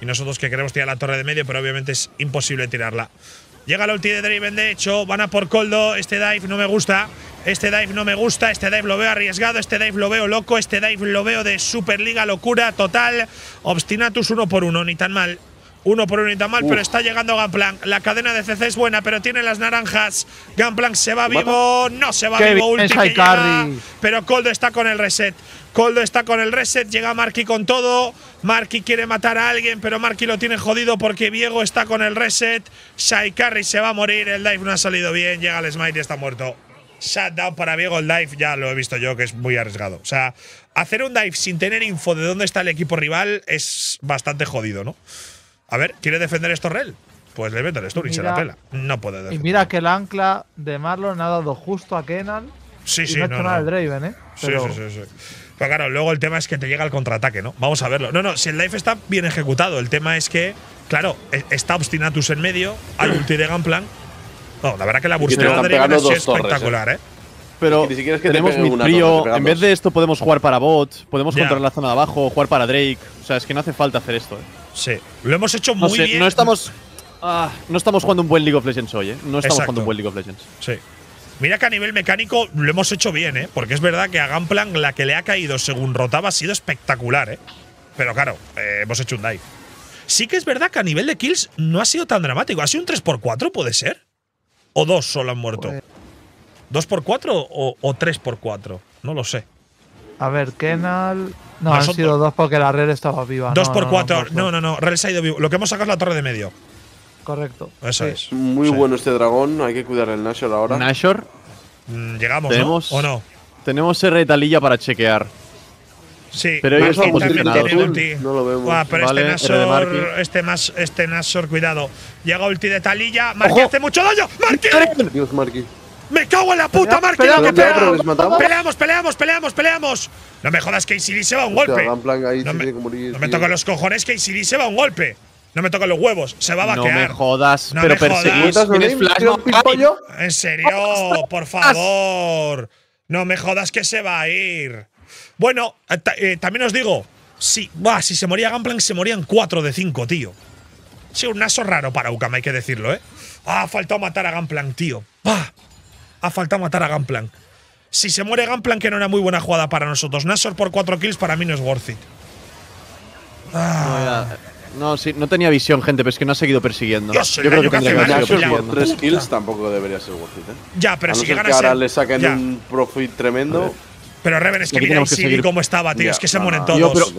y nosotros que queremos tirar la torre de medio, pero obviamente es imposible tirarla. Llega el ulti de Draven, de hecho, van a por Coldo, este dive no me gusta, este dive no me gusta, este dive lo veo arriesgado, este dive lo veo loco, este dive lo veo de Superliga locura total, Obstinatus uno por uno, ni tan mal uno por tan mal, pero está llegando Gunplank. La cadena de CC es buena, pero tiene las naranjas. Gunplank se va vivo, no se va vivo. Ulti pero Coldo está con el reset. Coldo está con el reset, llega Marky con todo. Marky quiere matar a alguien, pero Marky lo tiene jodido porque Viego está con el reset. Saikari se va a morir, el dive no ha salido bien, llega el smite y está muerto. Shutdown para Viego. el dive, ya lo he visto yo que es muy arriesgado. O sea, hacer un dive sin tener info de dónde está el equipo rival es bastante jodido, ¿no? A ver, ¿quiere defender esto Rel. Pues le vende el Sturridge, se la pela. No puede Y mira que el ancla de Marlon ha dado justo a Kenan. Sí, sí, no, Draven, ¿eh? Pero sí, sí, sí, Pero claro, luego el tema es que te llega el contraataque, ¿no? Vamos a verlo. No, no, si el life está bien ejecutado, el tema es que, claro, e-, está Obstinatus en medio, hay ulti de Gunplan. No, la verdad que la bursteada de Draven es espectacular, ¿eh? ¿eh? Pero ni siquiera es que tenemos mi frío. en vez de esto podemos jugar para bot, podemos controlar la zona de abajo, jugar para Drake. O sea, es que no hace falta hacer esto. ¿eh? Sí, lo hemos hecho muy bien. No estamos, ah, no estamos jugando un buen League of Legends hoy, ¿eh? No estamos jugando un buen League of Legends. Sí. Mira que a nivel mecánico lo hemos hecho bien, ¿eh? Porque es verdad que a Gunplan la que le ha caído según rotaba ha sido espectacular, ¿eh? Pero claro, eh, hemos hecho un dive. Sí que es verdad que a nivel de kills no ha sido tan dramático. ¿Ha sido un 3x4, puede ser? ¿O dos solo han muerto? ¿2x4 pues- o, o 3x4? No lo sé. A ver, Kenal… No, han sido dos porque la red estaba viva. Dos por cuatro. No, no, no. red se ha ido vivo. Lo que hemos sacado es la torre de medio. Correcto. Eso es. Muy bueno este dragón. Hay que cuidar el Nashor ahora. Nashor. Mm, llegamos, ¿Tenemos, ¿O no? Tenemos R talilla para chequear. Sí, pero ellos están No lo vemos. pero este Nashor, este, este Nashor, cuidado. Llega ulti de talilla. Marky hace mucho daño. Marky. Dios, Marky. ¡Me cago en la puta, Mark! peleamos, peleamos, peleamos, peleamos, No me jodas, que KCD se va a un golpe. no, me, toca los cojones, que KCD se va a un golpe. No me toca los huevos, se va a vaquear. No me jodas, no pero ¿Tienes flash, En serio, por favor. No me jodas que se va a ir. Bueno, eh, eh, también os digo, si, si se moría Gunplank, se morían 4 de 5, tío. Sí, un naso raro para Ukama, hay que decirlo, ¿eh? ha ah, faltado matar a Gunplank, tío. Bah ha faltado matar a Gamplan. Si se muere Gamplan, que no era muy buena jugada para nosotros. Nasor por 4 kills para mí no es worth it. Ah. No, sí, no tenía visión, gente, pero es que no ha seguido persiguiendo. Yo creo que, tendría que haber seguido Tres kills tampoco debería ser worth it, ¿eh? Ya, pero a si que ganas. ahora le saquen un profit tremendo. Pero Reven es que mira seguir como estaba, tío. es que se mueren todos.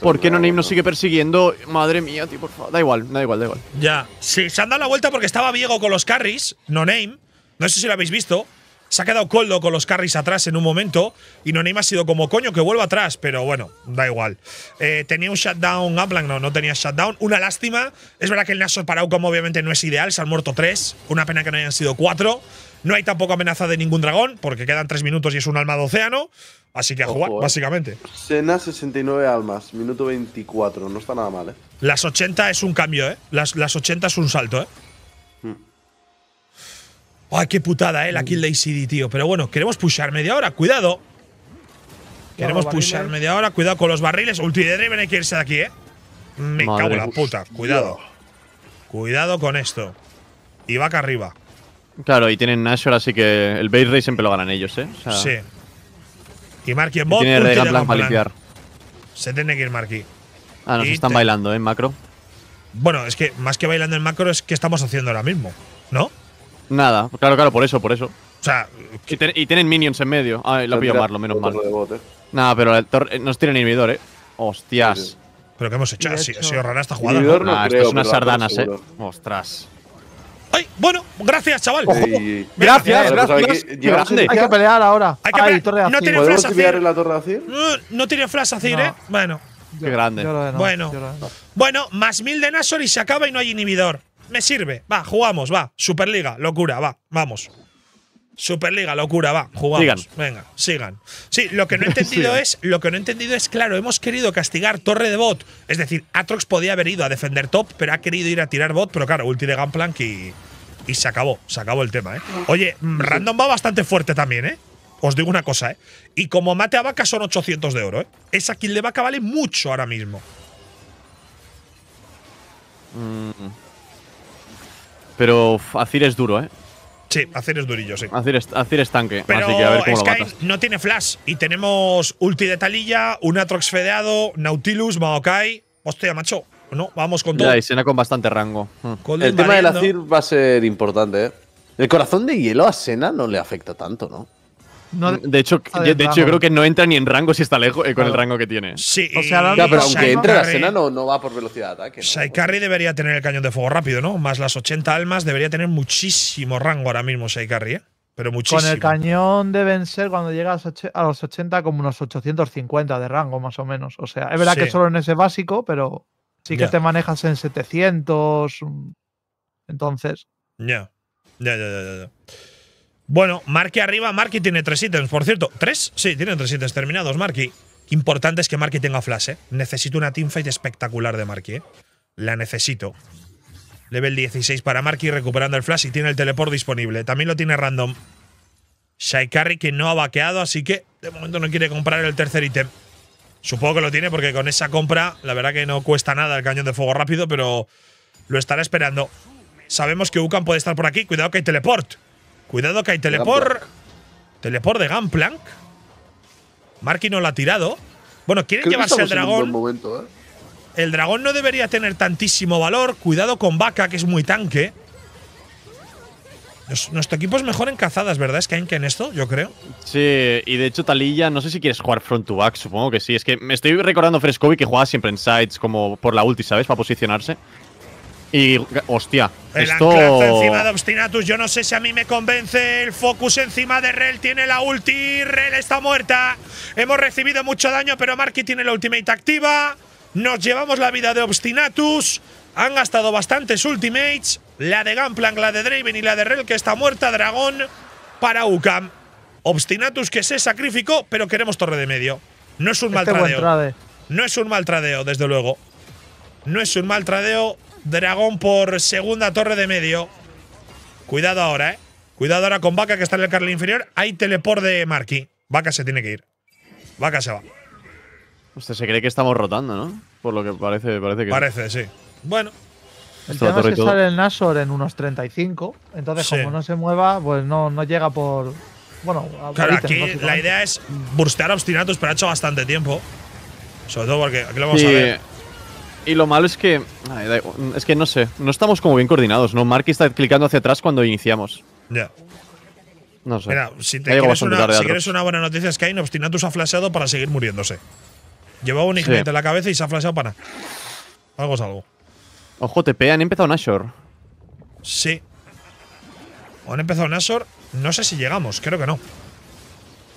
¿Por qué no Name nos sigue persiguiendo? Madre mía, tío, por favor. Da igual, da igual, da igual. Ya. Sí, se han dado la vuelta porque estaba viejo con los carries, no Name. No sé si lo habéis visto. Se ha quedado Coldo con los carries atrás en un momento y Noname ha sido como coño que vuelva atrás, pero bueno, da igual. Eh, tenía un shutdown upland ah, no, no tenía shutdown. Una lástima. Es verdad que el Naso para como obviamente no es ideal, se han muerto tres. Una pena que no hayan sido cuatro. No hay tampoco amenaza de ningún dragón, porque quedan tres minutos y es un alma de océano. Así que a jugar, eh. básicamente. Sena 69 almas, minuto 24, no está nada mal, ¿eh? Las 80 es un cambio, ¿eh? Las, las 80 es un salto, ¿eh? Ay, qué putada, eh, la mm. kill de ACD, tío. Pero bueno, queremos pushar media hora, cuidado. Queremos pushar media hora, cuidado con los barriles. Ulti de Draven hay que irse de aquí, eh. Me cago en la puta, cuidado. Cuidado con esto. Y va acá arriba. Claro, y tienen Nashor, así que el base race siempre lo ganan ellos, eh. sí. Y Marky en bot. Tiene Regan limpiar. Se tiene que ir Marky. Ah, nos están bailando, eh, en macro. Bueno, es que más que bailando en macro es que estamos haciendo ahora mismo, ¿no? Nada, claro, claro, por eso, por eso. O sea, y, tienen minions en medio. Ah, lo pillo Marlo, menos mal. Nada, pero el torre, eh, nos tienen inhibidor, eh. Hostias. ¿Pero qué hemos hecho? Ha sido rara esta jugada. ¿no? esto es unas sardanas, eh. Ostras. ¡Ay! Bueno, gracias, chaval. Gracias, gracias. Pues este hay, que, pelear ahora. Hay que pelear. no tiene flash Azir. No, tiene flash acir, eh. Bueno. Qué grande. bueno. bueno, más mil de Nashor y se acaba y no hay inhibidor me sirve. Va, jugamos, va. Superliga, locura, va, vamos. Superliga, locura, va, jugamos. Venga, sigan. Sí, lo que no he entendido es, lo que no he entendido es, claro, hemos querido castigar torre de bot. Es decir, Atrox podía haber ido a defender top, pero ha querido ir a tirar bot, pero claro, ulti de Gunplank y, y se acabó, se acabó el tema, ¿eh? Oye, mm, Random va bastante fuerte también, ¿eh? Os digo una cosa, ¿eh? Y como mate a vaca son 800 de oro, ¿eh? Esa kill de vaca vale mucho ahora mismo. Mm. Pero Azir es duro, ¿eh? Sí, Azir es durillo, sí. Azir es, tanque, así no tiene flash y tenemos ulti de Talilla, un Atrox fedeado, Nautilus, Maokai… Hostia, macho, no, vamos con todo. Ya, y con bastante rango. Hmm. El tema del Azir va a ser importante, ¿eh? El corazón de hielo a Sena no le afecta tanto, ¿no? Mm, de hecho, hecho yo creo que no entra ni en rango si está lejos eh, con el rango que tiene. Sí, o pero aunque entre la escena no, va por velocidad de ataque. debería tener el cañón de fuego rápido, ¿no? Más las 80 almas, debería tener muchísimo rango ahora mismo Saikari, ¿eh? Pero muchísimo. Con el cañón deben ser cuando llegas a los 80 como unos 850 de rango más o menos. O sea, es verdad que solo en ese básico, pero sí que te manejas en 700. Mm, entonces. Ya. ya, ya, ya. Bueno, Marky arriba. Marky tiene tres ítems, por cierto. ¿Tres? Sí, tiene tres ítems terminados, Marky. Importante es que Marky tenga flash, ¿eh? Necesito una teamfight espectacular de Marky, ¿eh? La necesito. Level 16 para Marky recuperando el flash y tiene el teleport disponible. También lo tiene random. Shaikari que no ha vaqueado, así que de momento no quiere comprar el tercer ítem. Supongo que lo tiene porque con esa compra, la verdad que no cuesta nada el cañón de fuego rápido, pero lo estará esperando. Sabemos que Ukan puede estar por aquí. Cuidado que hay teleport. Cuidado que hay Telepor… Telepor de Gunplank. Marky no lo ha tirado. Bueno, quieren llevarse el dragón. ¿eh? El dragón no debería tener tantísimo valor. Cuidado con Vaca, que es muy tanque. Nuestro equipo es mejor en cazadas, ¿verdad? Es que hay que en esto, yo creo. Sí, y de hecho, Talilla, no sé si quieres jugar front to back, supongo que sí. Es que me estoy recordando a Frescovi que jugaba siempre en sides, como por la ulti, ¿sabes? Para posicionarse. Y hostia. El esto... encima de Obstinatus. Yo no sé si a mí me convence. El focus encima de Rel. Tiene la ulti. Rel está muerta. Hemos recibido mucho daño, pero Marky tiene la ultimate activa. Nos llevamos la vida de Obstinatus. Han gastado bastantes ultimates. La de Gunplank, la de Draven y la de Rel, que está muerta. Dragón para UCAM. Obstinatus que se sacrificó, pero queremos torre de medio. No es un este mal No es un mal tradeo, desde luego. No es un mal tradeo. Dragón por segunda torre de medio. Cuidado ahora, eh. Cuidado ahora con Vaca que está en el carril inferior. Hay teleport de Marquis. Vaca se tiene que ir. Vaca se va. Usted se cree que estamos rotando, ¿no? Por lo que parece, parece que. Parece, sí. Bueno. El tema es que sale el Nasor en unos 35. Entonces, como no se mueva, pues no, no llega por. Bueno, claro, aquí la idea es burstear a Obstinatus, pero ha hecho bastante tiempo. Sobre todo porque aquí lo vamos a ver. Y lo malo es que. es que no sé. No estamos como bien coordinados, ¿no? Marky está clicando hacia atrás cuando iniciamos. Ya. No sé. Mira, si, te quieres una, buena noticia es que Ain Obstinatus ha flasheado para seguir muriéndose. Llevaba un ignite en la cabeza y se ha flasheado para Algo es algo. Ojo, TP, han empezado Nashor. Sí. Han empezado Nashor. No sé si llegamos, creo que no.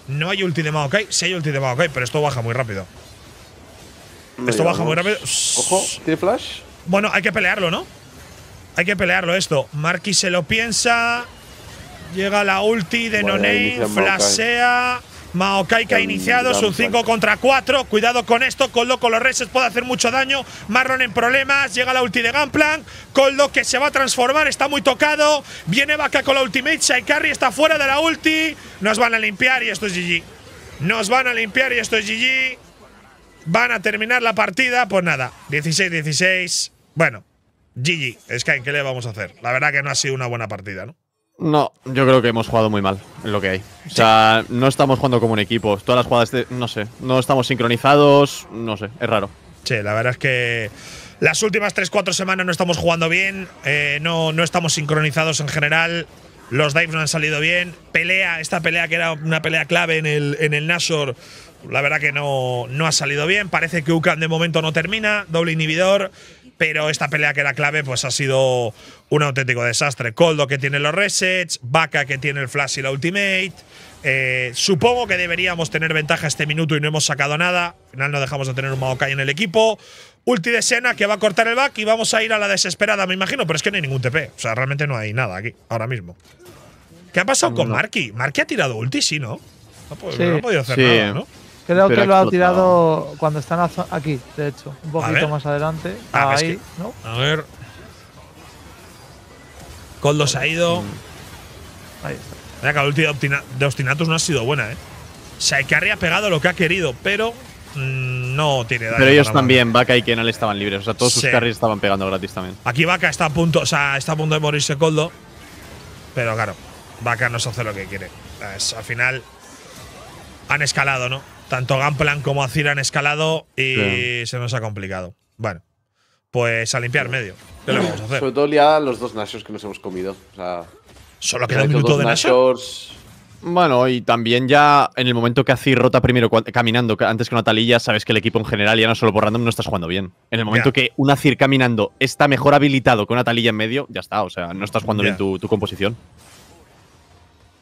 No hay ulti de Maokai. Sí hay ulti de pero esto baja muy rápido esto baja muy rápido. Ojo, ¿tiene flash? Bueno, hay que pelearlo, ¿no? Hay que pelearlo esto. Marky se lo piensa. Llega la ulti de Nonain. flasea Flashea. Maokai que ha iniciado un 5 contra 4. Cuidado con esto. Coldo con los reses puede hacer mucho daño. Marron en problemas. Llega la ulti de Gunplank. Coldo que se va a transformar. Está muy tocado. Viene Vaca con la ultimate. Shaikari está fuera de la ulti. Nos van a limpiar y esto es GG. Nos van a limpiar y esto es GG van a terminar la partida, pues nada, 16-16. Bueno, GG, Sky, ¿qué le vamos a hacer? La verdad que no ha sido una buena partida, ¿no? No, yo creo que hemos jugado muy mal en lo que hay. O sea, no estamos jugando como un equipo. Todas las jugadas, no sé, no estamos sincronizados, no sé, es raro. Sí, la verdad es que las últimas 3-4 semanas no estamos jugando bien, eh, no, no estamos sincronizados en general. Los dives no han salido bien. Pelea, esta pelea que era una pelea clave en el, en el Nashor, la verdad que no, no ha salido bien. Parece que Ucan de momento no termina, doble inhibidor, pero esta pelea que era clave pues ha sido un auténtico desastre. Coldo que tiene los resets, Vaca que tiene el flash y la ultimate. Eh, supongo que deberíamos tener ventaja este minuto y no hemos sacado nada. Al final no dejamos de tener un Maokai en el equipo. Ulti de Sena que va a cortar el back y vamos a ir a la desesperada, me imagino. Pero es que no hay ningún TP. O sea, realmente no hay nada aquí, ahora mismo. ¿Qué ha pasado con Marky? Marky ha tirado ulti, sí, ¿no? No, ha podido hacer nada, ¿no? Creo que lo ha tirado cuando están aquí, de hecho, un poquito más adelante. Ah, ahí, ¿no? A ver. Coldo se ha ido. Mm. Ahí está. Mira que la última de Obstinatus no ha sido buena, ¿eh? carry ha pegado lo que ha querido, pero mm, no tiene daño. Pero ellos también, Vaca y Kenal estaban libres. O sea, todos sus carries estaban pegando gratis también. Aquí Vaca está a punto, o sea, está a punto de morirse Coldo. Pero claro, Vaca no se hace lo que quiere. al final han escalado, ¿no? Tanto Gamplan como Azir han escalado y se nos ha complicado. Bueno, pues a limpiar medio. ¿Qué le vamos a hacer? Sobre todo ya los dos Nashors que nos hemos comido. O sea, ¿Solo queda un minuto de Nashor? Bueno, y también ya en el momento que Azir rota primero caminando, antes que una talilla, sabes que el equipo en general, ya no solo por random, no estás jugando bien. En el momento que un Azir caminando está mejor habilitado con una talilla en medio, ya está. O sea, no estás jugando bien tu, tu composición.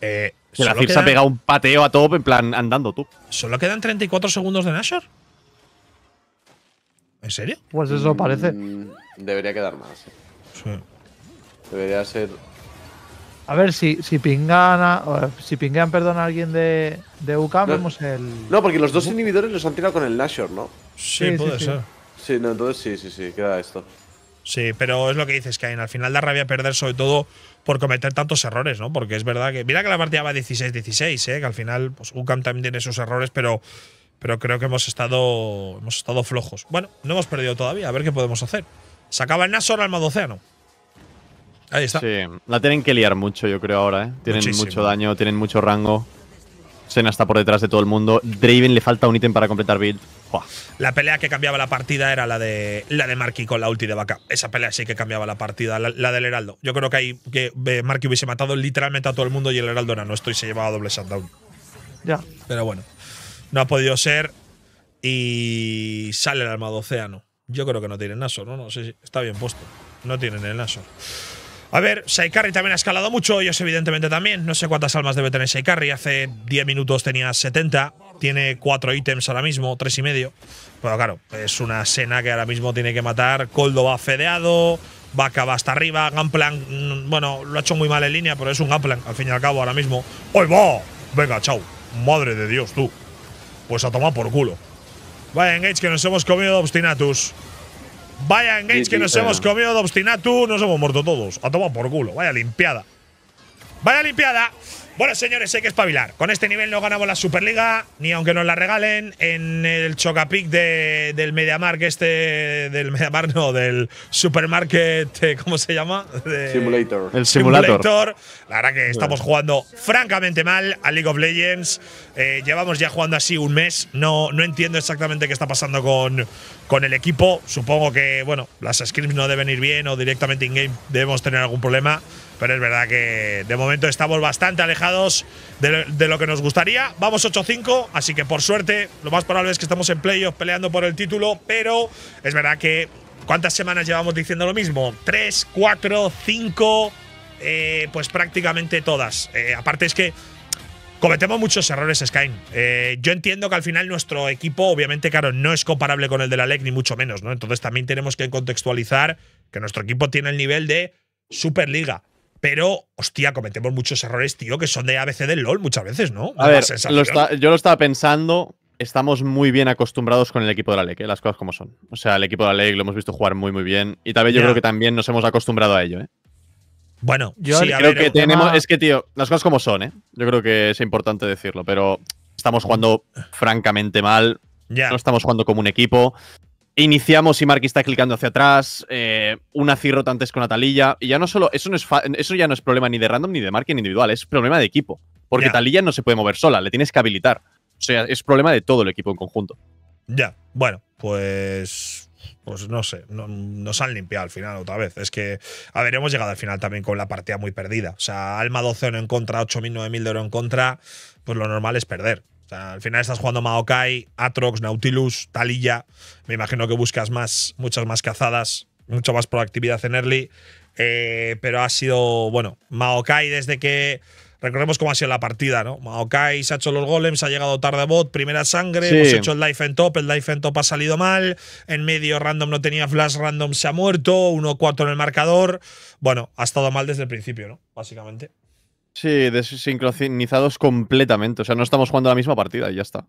Eh, que la se ha pegado un pateo a top en plan andando tú. ¿Solo quedan 34 segundos de Nashor? ¿En serio? Pues eso mm, parece. debería quedar más. Sí. Debería ser. A ver, si, si pingan a, si pingan, perdón, a alguien de, de vemos el. No, porque los dos inhibidores los han tirado con el Nashor, ¿no? Sí, puede ser. Sí. no, entonces sí, sí, sí, queda esto. Sí, pero es lo que dices, que al final da rabia perder, sobre todo por cometer tantos errores, ¿no? Porque es verdad que. Mira que la partida va 16-16, ¿eh? que al final, pues UCAM también tiene sus errores, pero, pero creo que hemos estado, hemos estado flojos. Bueno, no hemos perdido todavía, a ver qué podemos hacer. Sacaba el Nasor al modo océano. Ahí está. Sí, la tienen que liar mucho, yo creo, ahora, ¿eh? Tienen mucho daño, tienen mucho rango. Sena está por detrás de todo el mundo. Draven le falta un ítem para completar build. La pelea que cambiaba la partida era la de, la de Marky con la ulti de vaca. Esa pelea sí que cambiaba la partida, la, del Heraldo. Yo creo que ahí que eh, Marky hubiese matado literalmente a todo el mundo y el Heraldo era nuestro y se llevaba doble shutdown. Ya. Pero bueno, no ha podido ser y sale el armado océano. Yo creo que no tienen Naso, no, no, está bien puesto. No tienen el Naso. A ver, Saikari también ha escalado mucho, ellos evidentemente también. No sé cuántas almas debe tener Saikari. Hace 10 minutos tenía 70 tiene cuatro ítems ahora mismo, tres y medio. Pero claro, es una Sena que ahora mismo tiene que matar. Coldo va fedeado, Vaca va hasta arriba, Gamplan, mm, bueno, lo ha hecho muy mal en línea, pero es un Gamplan, al fin y al cabo, ahora mismo. ¡Hoy va! Venga, chao. Madre de Dios, tú. Pues a tomar por culo. Vaya Engage que nos hemos comido de Obstinatus. Vaya Engage que nos hemos comido de Obstinatus. Nos hemos muerto todos. A tomar por culo. Vaya limpiada. Vaya limpiada. Bueno, señores, hay que espabilar. Con este nivel no ganamos la Superliga, ni aunque nos la regalen en el chocapic de, del Mediamark, este. del Mediamark, no, del Supermarket. Eh, ¿Cómo se llama? De, simulator. El simulator la verdad que estamos jugando francamente mal a League of Legends. Eh, llevamos ya jugando así un mes. No, no entiendo exactamente qué está pasando con, con el equipo. Supongo que, bueno, las scrims no deben ir bien o directamente in-game debemos tener algún problema. Pero es verdad que de momento estamos bastante alejados de, de lo que nos gustaría. Vamos 8-5, así que por suerte, lo más probable es que estamos en playoff peleando por el título. Pero es verdad que ¿Cuántas semanas llevamos diciendo lo mismo? ¿Tres, cuatro, cinco? Eh, pues prácticamente todas. Eh, aparte es que cometemos muchos errores, Skyne. Eh, yo entiendo que al final nuestro equipo, obviamente, claro, no es comparable con el de la LEC, ni mucho menos, ¿no? Entonces también tenemos que contextualizar que nuestro equipo tiene el nivel de Superliga. Pero, hostia, cometemos muchos errores, tío, que son de ABC del LOL muchas veces, ¿no? A ver, yo lo estaba pensando, estamos muy bien acostumbrados con el equipo de la LEC, ¿eh? las cosas como son. O sea, el equipo de la LEC lo hemos visto jugar muy, muy bien. Y tal vez yo creo que también nos hemos acostumbrado a ello, ¿eh? Bueno, yo creo que tenemos. Es que, tío, las cosas como son, ¿eh? Yo creo que es importante decirlo, pero estamos jugando francamente mal. Ya. No estamos jugando como un equipo. Iniciamos y Marky está clicando hacia atrás. Eh, una cirrota antes con la talilla. Y ya no solo. Eso, no es eso ya no es problema ni de random ni de Marki individual. Es problema de equipo. Porque talilla no se puede mover sola. Le tienes que habilitar. O sea, es problema de todo el equipo en conjunto. Ya. Bueno, pues pues no sé, no, nos han limpiado al final otra vez. Es que, a ver, hemos llegado al final también con la partida muy perdida. O sea, Alma 12 en contra, 8.000, 9.000 de oro en contra, pues lo normal es perder. O sea, al final estás jugando Maokai, Atrox, Nautilus, Talilla. Me imagino que buscas más, muchas más cazadas, mucha más proactividad en early. Eh, pero ha sido, bueno, Maokai desde que Recordemos cómo ha sido la partida, ¿no? Maokai se ha hecho los golems, ha llegado tarde a bot, primera sangre, hemos hecho el life en top, el life en top ha salido mal, en medio random no tenía flash, random se ha muerto, 1-4 en el marcador. Bueno, ha estado mal desde el principio, ¿no? Básicamente. Sí, desincronizados completamente. O sea, no estamos jugando la misma partida y ya está.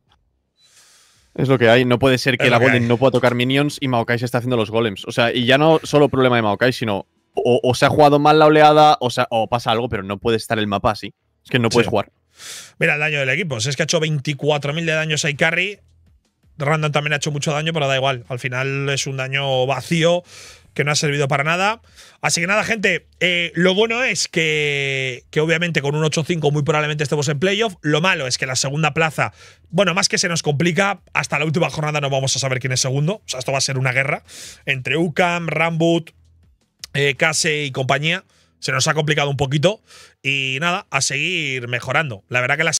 Es lo que hay. No puede ser que la no pueda tocar minions y Maokai se está haciendo los golems. O sea, y ya no solo problema de Maokai, sino o, se ha jugado mal la oleada o, o pasa algo, pero no puede estar el mapa así. Es que no puedes jugar. Mira el daño del equipo. Si es que ha hecho 24.000 de daño a Carry. Random también ha hecho mucho daño, pero da igual. Al final es un daño vacío que no ha servido para nada. Así que nada, gente, eh, lo bueno es que, obviamente con un 8-5 muy probablemente estemos en playoff. Lo malo es que la segunda plaza, bueno, más que se nos complica, hasta la última jornada no vamos a saber quién es segundo. O sea, esto va a ser una guerra entre UCAM, Rambut, eh, Case y compañía se nos ha complicado un poquito. Y nada, a seguir mejorando. La verdad que la